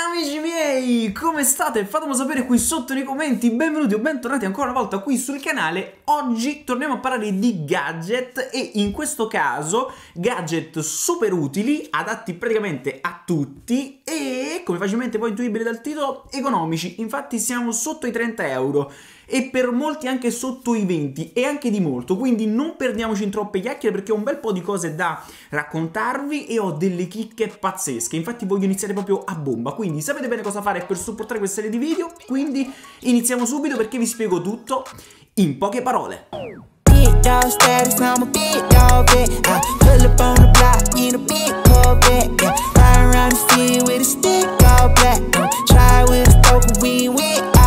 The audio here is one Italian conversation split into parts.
Amici miei, come state? Fatemelo sapere qui sotto nei commenti, benvenuti o bentornati ancora una volta qui sul canale. Oggi torniamo a parlare di gadget e in questo caso gadget super utili, adatti praticamente a tutti e come facilmente poi intuibile dal titolo, economici. Infatti siamo sotto i 30 euro e per molti anche sotto i 20 e anche di molto, quindi non perdiamoci in troppe chiacchiere perché ho un bel po' di cose da raccontarvi e ho delle chicche pazzesche, infatti voglio iniziare proprio a bomba, quindi sapete bene cosa fare per supportare questa serie di video, quindi iniziamo subito perché vi spiego tutto in poche parole. Ride with a stick all black. Uh, try with a dope, we win.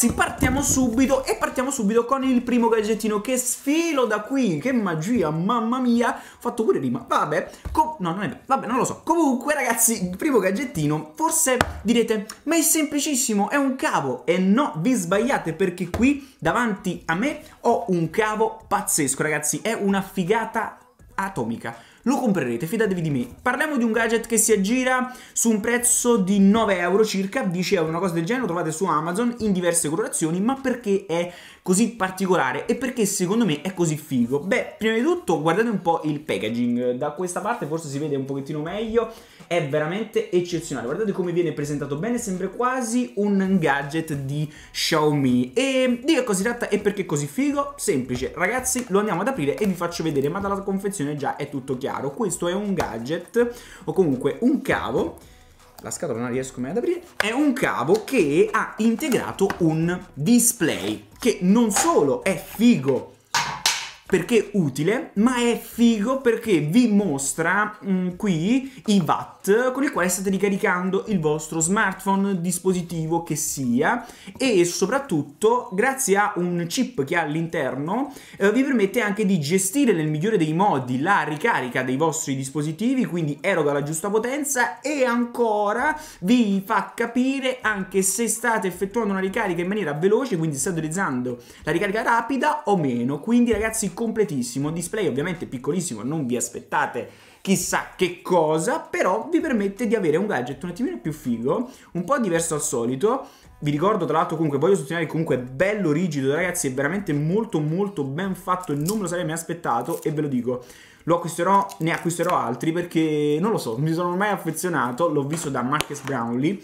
ragazzi partiamo subito e partiamo subito con il primo gadgetino che sfilo da qui Che magia, mamma mia, ho fatto pure rima, vabbè, no non è vabbè non lo so Comunque ragazzi, il primo gadgettino, forse direte ma è semplicissimo, è un cavo E no, vi sbagliate perché qui davanti a me ho un cavo pazzesco ragazzi È una figata atomica lo comprerete, fidatevi di me. Parliamo di un gadget che si aggira su un prezzo di 9 euro circa, 10 euro, una cosa del genere, lo trovate su Amazon in diverse colorazioni, ma perché è così particolare e perché secondo me è così figo? Beh, prima di tutto guardate un po' il packaging, da questa parte forse si vede un pochettino meglio, è veramente eccezionale, guardate come viene presentato bene, sembra quasi un gadget di Xiaomi. E di che cosa si tratta e perché è così figo? Semplice, ragazzi, lo andiamo ad aprire e vi faccio vedere, ma dalla confezione già è tutto chiaro. Questo è un gadget o comunque un cavo la scatola non riesco mai ad aprire, è un cavo che ha integrato un display che non solo è figo perché utile, ma è figo perché vi mostra mh, mm, qui i VAT con i quali state ricaricando il vostro smartphone, dispositivo che sia e soprattutto grazie a un chip che ha all'interno eh, vi permette anche di gestire nel migliore dei modi la ricarica dei vostri dispositivi, quindi eroga la giusta potenza e ancora vi fa capire anche se state effettuando una ricarica in maniera veloce, quindi state utilizzando la ricarica rapida o meno. Quindi ragazzi completissimo, display ovviamente piccolissimo, non vi aspettate chissà che cosa, però vi permette di avere un gadget un attimino più figo, un po' diverso al solito. Vi ricordo tra l'altro comunque, voglio sottolineare che comunque è bello rigido ragazzi, è veramente molto molto ben fatto e non me lo sarei mai aspettato e ve lo dico. Lo acquisterò, ne acquisterò altri perché non lo so, mi sono ormai affezionato, l'ho visto da Marcus Brownlee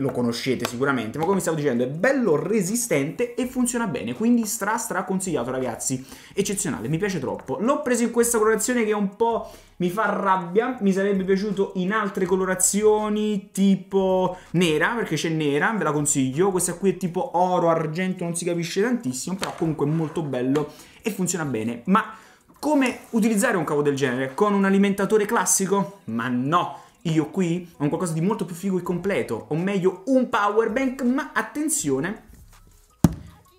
lo conoscete sicuramente, ma come stavo dicendo è bello resistente e funziona bene, quindi stra stra consigliato ragazzi, eccezionale, mi piace troppo. L'ho preso in questa colorazione che un po' mi fa rabbia, mi sarebbe piaciuto in altre colorazioni tipo nera, perché c'è nera, ve la consiglio, questa qui è tipo oro, argento, non si capisce tantissimo, però comunque è molto bello e funziona bene, ma come utilizzare un cavo del genere? Con un alimentatore classico? Ma no! Io qui ho un qualcosa di molto più figo e completo, o meglio un power bank, ma attenzione,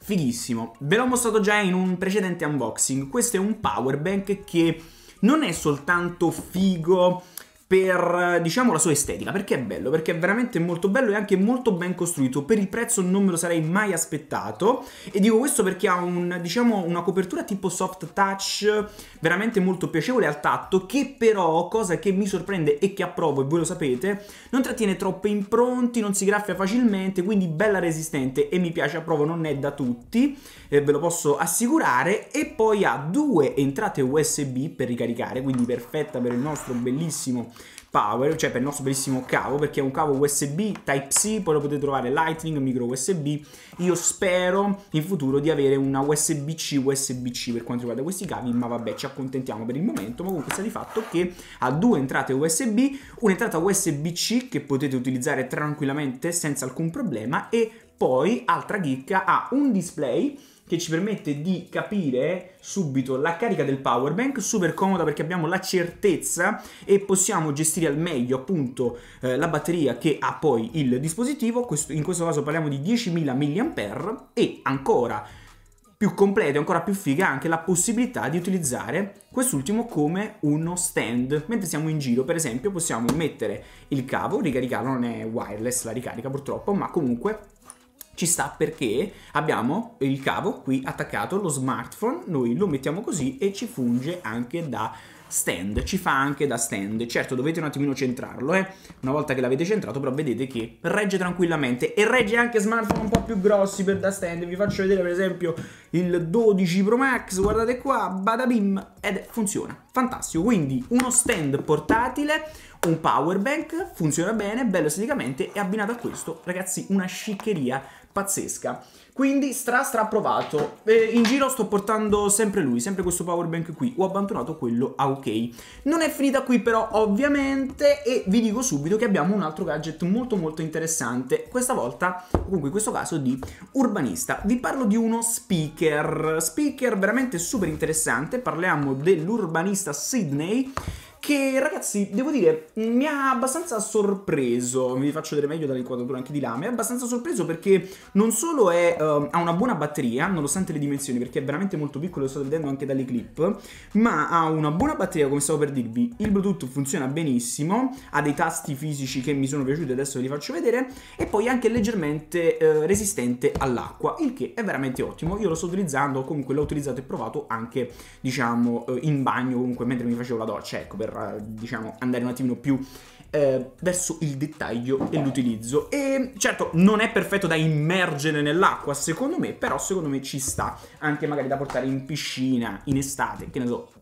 fighissimo. Ve l'ho mostrato già in un precedente unboxing, questo è un power bank che non è soltanto figo per diciamo la sua estetica perché è bello perché è veramente molto bello e anche molto ben costruito per il prezzo non me lo sarei mai aspettato e dico questo perché ha un, diciamo, una copertura tipo soft touch veramente molto piacevole al tatto che però cosa che mi sorprende e che approvo e voi lo sapete non trattiene troppe impronti non si graffia facilmente quindi bella resistente e mi piace approvo non è da tutti eh, ve lo posso assicurare e poi ha due entrate USB per ricaricare quindi perfetta per il nostro bellissimo power, cioè per il nostro bellissimo cavo, perché è un cavo USB Type-C, poi lo potete trovare Lightning, micro USB. Io spero in futuro di avere una USB-C, USB-C per quanto riguarda questi cavi, ma vabbè, ci accontentiamo per il momento, ma comunque sta di fatto che ha due entrate USB, un'entrata USB-C che potete utilizzare tranquillamente senza alcun problema e poi, altra chicca, ha un display che ci permette di capire subito la carica del power bank, super comoda perché abbiamo la certezza e possiamo gestire al meglio appunto eh, la batteria che ha poi il dispositivo, questo, in questo caso parliamo di 10.000 mAh e ancora più completo e ancora più figa anche la possibilità di utilizzare quest'ultimo come uno stand. Mentre siamo in giro, per esempio, possiamo mettere il cavo, ricaricarlo, non è wireless la ricarica purtroppo, ma comunque ci sta perché abbiamo il cavo qui attaccato allo smartphone, noi lo mettiamo così e ci funge anche da stand, ci fa anche da stand. Certo, dovete un attimino centrarlo, eh. Una volta che l'avete centrato, però vedete che regge tranquillamente e regge anche smartphone un po' più grossi per da stand. Vi faccio vedere per esempio il 12 Pro Max, guardate qua, badabim, ed funziona. Fantastico, quindi uno stand portatile, un power bank, funziona bene, bello esteticamente e abbinato a questo, ragazzi, una sciccheria pazzesca. Quindi stra stra approvato. Eh, in giro sto portando sempre lui, sempre questo power bank qui. Ho abbandonato quello a ok. Non è finita qui però ovviamente e vi dico subito che abbiamo un altro gadget molto molto interessante. Questa volta, comunque in questo caso di urbanista. Vi parlo di uno speaker. Speaker veramente super interessante. Parliamo dell'urbanista Sydney che ragazzi, devo dire, mi ha abbastanza sorpreso, vi faccio vedere meglio dall'inquadratura anche di là, mi ha abbastanza sorpreso perché non solo è, uh, ha una buona batteria, nonostante le dimensioni, perché è veramente molto piccolo, lo sto vedendo anche dalle clip, ma ha una buona batteria, come stavo per dirvi, il Bluetooth funziona benissimo, ha dei tasti fisici che mi sono piaciuti, adesso ve li faccio vedere, e poi è anche leggermente uh, resistente all'acqua, il che è veramente ottimo, io lo sto utilizzando, comunque l'ho utilizzato e provato anche, diciamo, uh, in bagno, comunque mentre mi facevo la doccia, ecco, per per eh, diciamo, andare un attimino più eh, verso il dettaglio e l'utilizzo. E certo non è perfetto da immergere nell'acqua, secondo me, però secondo me ci sta anche magari da portare in piscina in estate, che ne so,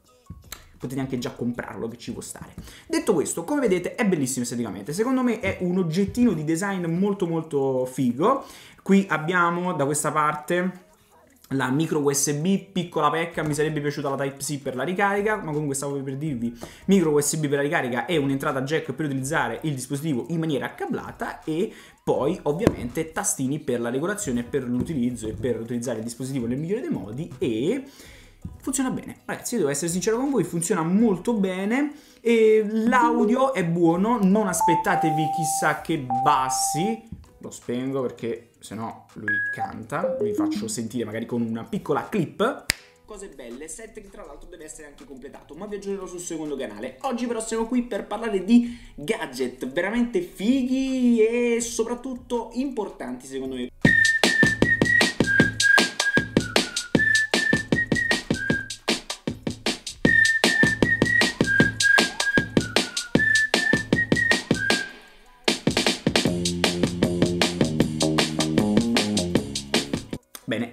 potete anche già comprarlo che ci può stare. Detto questo, come vedete è bellissimo esteticamente, secondo me è un oggettino di design molto molto figo. Qui abbiamo da questa parte la micro USB, piccola pecca, mi sarebbe piaciuta la Type-C per la ricarica, ma comunque stavo per dirvi, micro USB per la ricarica e un'entrata jack per utilizzare il dispositivo in maniera accablata e poi ovviamente tastini per la regolazione, per l'utilizzo e per utilizzare il dispositivo nel migliore dei modi e funziona bene. Ragazzi, devo essere sincero con voi, funziona molto bene. l'audio è buono, non aspettatevi chissà che bassi, lo spengo perché se no lui canta, vi faccio sentire magari con una piccola clip. Cose belle, set che tra l'altro deve essere anche completato, ma vi aggiornerò sul secondo canale. Oggi però siamo qui per parlare di gadget veramente fighi e soprattutto importanti secondo me.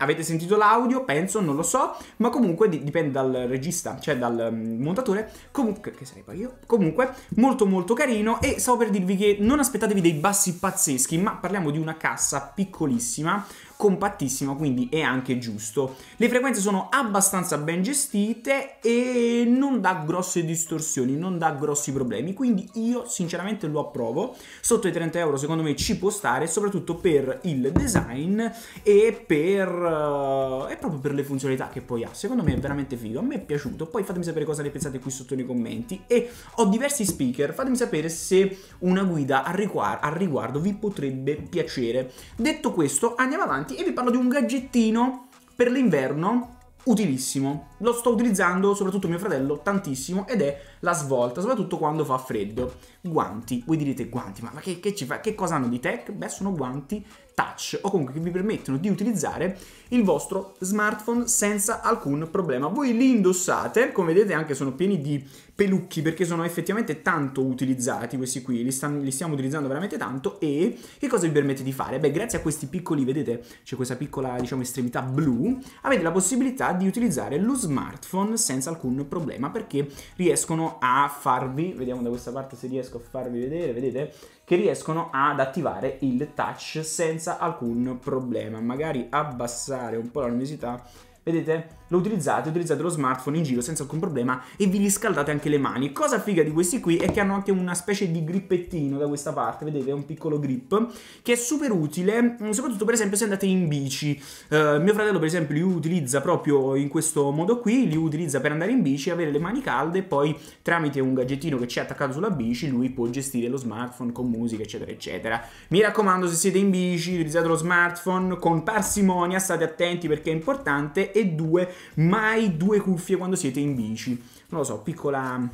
avete sentito l'audio, penso, non lo so, ma comunque dipende dal regista, cioè dal mm, montatore, comunque, che sarei poi io, comunque, molto molto carino e stavo per dirvi che non aspettatevi dei bassi pazzeschi, ma parliamo di una cassa piccolissima, compattissimo, quindi è anche giusto. Le frequenze sono abbastanza ben gestite e non dà grosse distorsioni, non dà grossi problemi, quindi io sinceramente lo approvo. Sotto i 30 euro secondo me ci può stare, soprattutto per il design e per... Eh, e proprio per le funzionalità che poi ha. Secondo me è veramente figo, a me è piaciuto. Poi fatemi sapere cosa ne pensate qui sotto nei commenti e ho diversi speaker, fatemi sapere se una guida al riguardo, al riguardo vi potrebbe piacere. Detto questo, andiamo avanti interessanti e vi parlo di un gadgettino per l'inverno utilissimo. Lo sto utilizzando, soprattutto mio fratello, tantissimo ed è la svolta, soprattutto quando fa freddo. Guanti, voi direte guanti, ma, che, che, ci fa? Che cosa hanno di tech? Beh, sono guanti touch o comunque che vi permettono di utilizzare il vostro smartphone senza alcun problema. Voi li indossate, come vedete anche sono pieni di pelucchi perché sono effettivamente tanto utilizzati questi qui, li, stanno, li stiamo utilizzando veramente tanto e che cosa vi permette di fare? Beh, grazie a questi piccoli, vedete, c'è questa piccola, diciamo, estremità blu, avete la possibilità di utilizzare lo smartphone senza alcun problema perché riescono a farvi, vediamo da questa parte se riesco a farvi vedere, vedete? Che riescono ad attivare il touch senza alcun problema. Magari abbassare un po' la luminosità, vedete? lo utilizzate, utilizzate lo smartphone in giro senza alcun problema e vi riscaldate anche le mani. Cosa figa di questi qui è che hanno anche una specie di grippettino da questa parte, vedete, è un piccolo grip, che è super utile, mm, soprattutto per esempio se andate in bici. Uh, mio fratello per esempio li utilizza proprio in questo modo qui, li utilizza per andare in bici, avere le mani calde e poi tramite un gadgettino che c'è attaccato sulla bici lui può gestire lo smartphone con musica, eccetera, eccetera. Mi raccomando, se siete in bici, utilizzate lo smartphone con parsimonia, state attenti perché è importante. E due, mai due cuffie quando siete in bici. Non lo so, piccola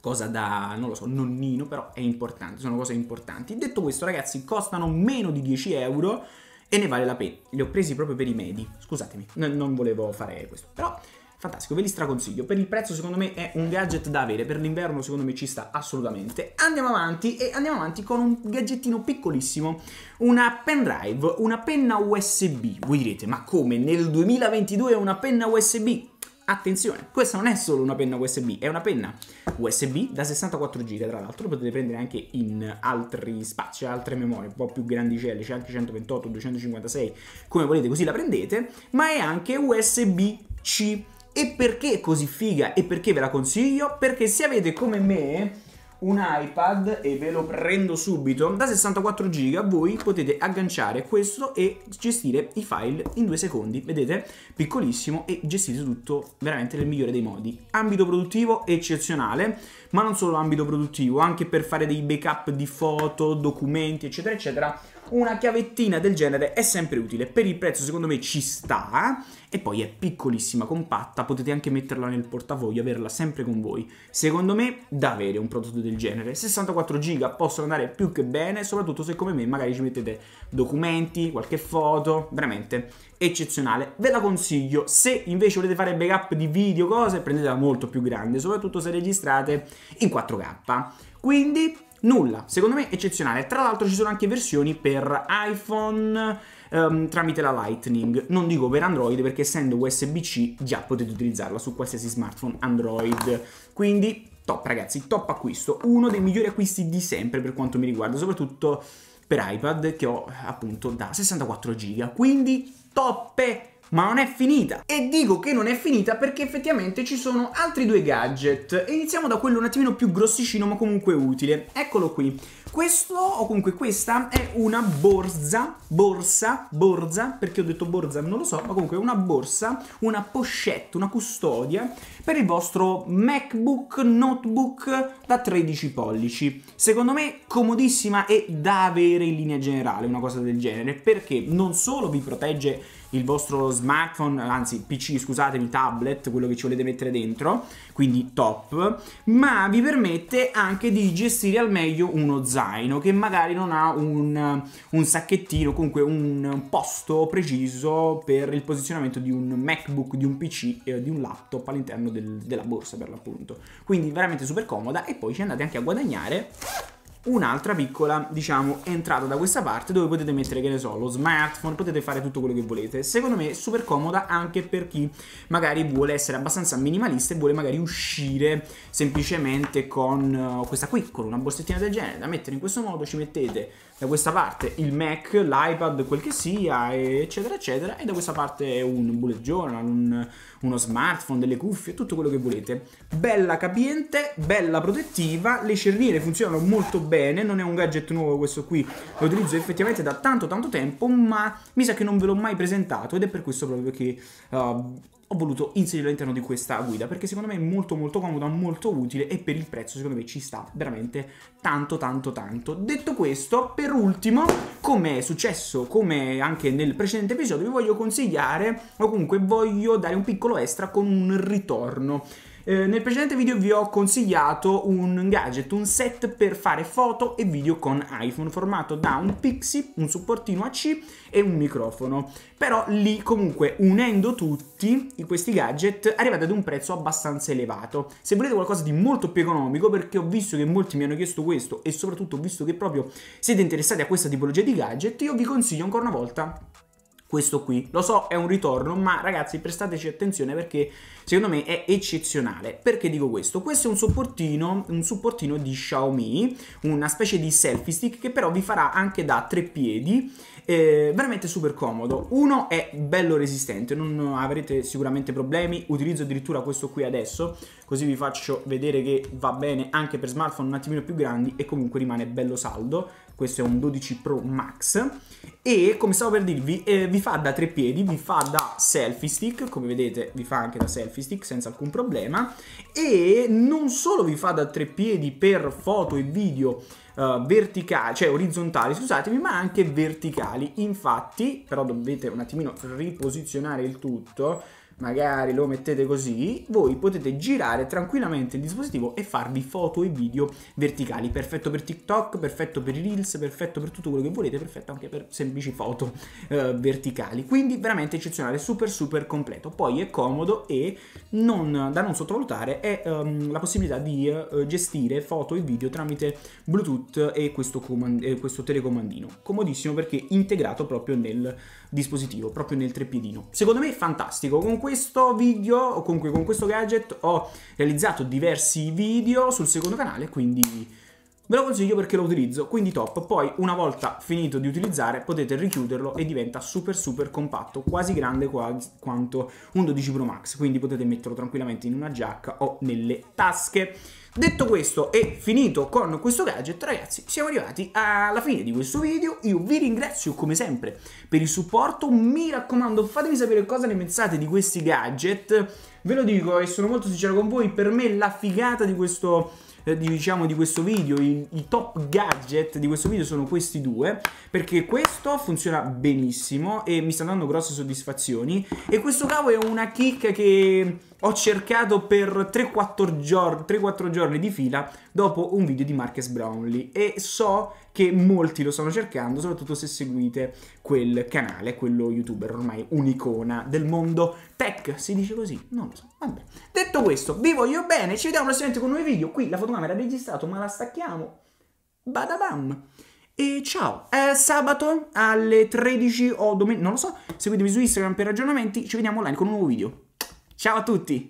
cosa da, non lo so, nonnino, però è importante, sono cose importanti. Detto questo, ragazzi, costano meno di 10 euro e ne vale la pena. Li ho presi proprio per i medi, scusatemi, non volevo fare questo, però fantastico, ve li straconsiglio. Per il prezzo secondo me è un gadget da avere, per l'inverno secondo me ci sta assolutamente. Andiamo avanti e andiamo avanti con un gadgettino piccolissimo, una pendrive, una penna USB. Voi direte, ma come nel 2022 una penna USB? Attenzione, questa non è solo una penna USB, è una penna USB da 64 GB, tra l'altro potete prendere anche in altri spazi, altre memorie, un po' più grandicelle, c'è anche 128, 256, come volete, così la prendete, ma è anche USB-C e perché è così figa e perché ve la consiglio? Perché se avete come me un iPad e ve lo prendo subito da 64 giga voi potete agganciare questo e gestire i file in due secondi vedete piccolissimo e gestite tutto veramente nel migliore dei modi ambito produttivo eccezionale ma non solo ambito produttivo anche per fare dei backup di foto documenti eccetera eccetera una chiavettina del genere è sempre utile. Per il prezzo secondo me ci sta eh? e poi è piccolissima, compatta, potete anche metterla nel portafoglio, averla sempre con voi. Secondo me da avere un prodotto del genere. 64 giga possono andare più che bene, soprattutto se come me magari ci mettete documenti, qualche foto, veramente eccezionale. Ve la consiglio, se invece volete fare backup di video, cose, prendetela molto più grande, soprattutto se registrate in 4K. Quindi nulla, secondo me eccezionale. Tra l'altro ci sono anche versioni per iPhone um, tramite la Lightning, non dico per Android perché essendo USB-C già potete utilizzarla su qualsiasi smartphone Android. Quindi top ragazzi, top acquisto, uno dei migliori acquisti di sempre per quanto mi riguarda, soprattutto per iPad che ho appunto da 64 giga. Quindi top! Ma non è finita! E dico che non è finita perché effettivamente ci sono altri due gadget. Iniziamo da quello un attimino più grossicino ma comunque utile. Eccolo qui. Questo, o comunque questa, è una borsa, borsa, borsa, perché ho detto borsa, non lo so, ma comunque una borsa, una pochette, una custodia per il vostro MacBook, notebook da 13 pollici. Secondo me comodissima e da avere in linea generale, una cosa del genere, perché non solo vi protegge il vostro smartphone, anzi PC, scusatemi, tablet, quello che ci volete mettere dentro, quindi top, ma vi permette anche di gestire al meglio uno zaino che magari non ha un, un sacchettino, comunque un posto preciso per il posizionamento di un MacBook, di un PC, eh, di un laptop all'interno del, della borsa per l'appunto. Quindi veramente super comoda e poi ci andate anche a guadagnare un'altra piccola, diciamo, entrata da questa parte dove potete mettere, che ne so, lo smartphone, potete fare tutto quello che volete. Secondo me è super comoda anche per chi magari vuole essere abbastanza minimalista e vuole magari uscire semplicemente con eh, questa qui, con una borsettina del genere, da mettere in questo modo ci mettete da questa parte il Mac, l'iPad, quel che sia, eccetera, eccetera, e da questa parte un bullet journal, un, uno smartphone, delle cuffie, tutto quello che volete. Bella capiente, bella protettiva, le cerniere funzionano molto bene, non è un gadget nuovo questo qui, lo utilizzo effettivamente da tanto tanto tempo, ma mi sa che non ve l'ho mai presentato ed è per questo proprio che uh, ho voluto inserirlo all'interno di questa guida perché secondo me è molto molto comoda, molto utile e per il prezzo secondo me ci sta veramente tanto tanto tanto. Detto questo, per ultimo, come è successo come anche nel precedente episodio, vi voglio consigliare o comunque voglio dare un piccolo extra con un ritorno. Eh, nel precedente video vi ho consigliato un gadget, un set per fare foto e video con iPhone formato da un Pixie, un supportino AC e un microfono. Però lì comunque unendo tutti questi gadget arrivate ad un prezzo abbastanza elevato. Se volete qualcosa di molto più economico perché ho visto che molti mi hanno chiesto questo e soprattutto ho visto che proprio siete interessati a questa tipologia di gadget, io vi consiglio ancora una volta questo qui. Lo so, è un ritorno, ma ragazzi prestateci attenzione perché secondo me è eccezionale. Perché dico questo? Questo è un supportino, un supportino di Xiaomi, una specie di selfie stick che però vi farà anche da tre piedi, eh, veramente super comodo. Uno è bello resistente, non avrete sicuramente problemi, utilizzo addirittura questo qui adesso, così vi faccio vedere che va bene anche per smartphone un attimino più grandi e comunque rimane bello saldo questo è un 12 Pro Max e come stavo per dirvi eh, vi fa da tre piedi, vi fa da selfie stick, come vedete vi fa anche da selfie stick senza alcun problema e non solo vi fa da tre piedi per foto e video eh, verticali, cioè orizzontali, scusatemi, ma anche verticali. Infatti, però dovete un attimino riposizionare il tutto magari lo mettete così, voi potete girare tranquillamente il dispositivo e farvi foto e video verticali, perfetto per TikTok, perfetto per i Reels, perfetto per tutto quello che volete, perfetto anche per semplici foto eh, verticali, quindi veramente eccezionale, super super completo, poi è comodo e non, da non sottovalutare è ehm, la possibilità di eh, gestire foto e video tramite Bluetooth e questo, comand- eh, questo telecomandino, comodissimo perché integrato proprio nel dispositivo, proprio nel treppiedino. Secondo me è fantastico. Con questo video, comunque con questo gadget, ho realizzato diversi video sul secondo canale, quindi Ve lo consiglio perché lo utilizzo, quindi top. Poi una volta finito di utilizzare potete richiuderlo e diventa super super compatto, quasi grande quasi quanto un 12 Pro Max, quindi potete metterlo tranquillamente in una giacca o nelle tasche. Detto questo e finito con questo gadget ragazzi siamo arrivati alla fine di questo video io vi ringrazio come sempre per il supporto mi raccomando fatemi sapere cosa ne pensate di questi gadget ve lo dico e sono molto sincero con voi per me la figata di questo diciamo di questo video, i, i, top gadget di questo video sono questi due, perché questo funziona benissimo e mi sta dando grosse soddisfazioni e questo cavo è una chicca che ho cercato per 3-4 giorni, giorni di fila dopo un video di Marcus Brownlee e so che molti lo stanno cercando, soprattutto se seguite quel canale, quello youtuber ormai un'icona del mondo tech, si dice così, non lo so, vabbè. Detto questo, vi voglio bene, ci vediamo prossimamente con nuovi video, qui la fotocamera è registrata ma la stacchiamo, badabam! E ciao, è sabato alle 13 o domenica, non lo so, seguitemi su Instagram per aggiornamenti, ci vediamo online con un nuovo video. Ciao a tutti!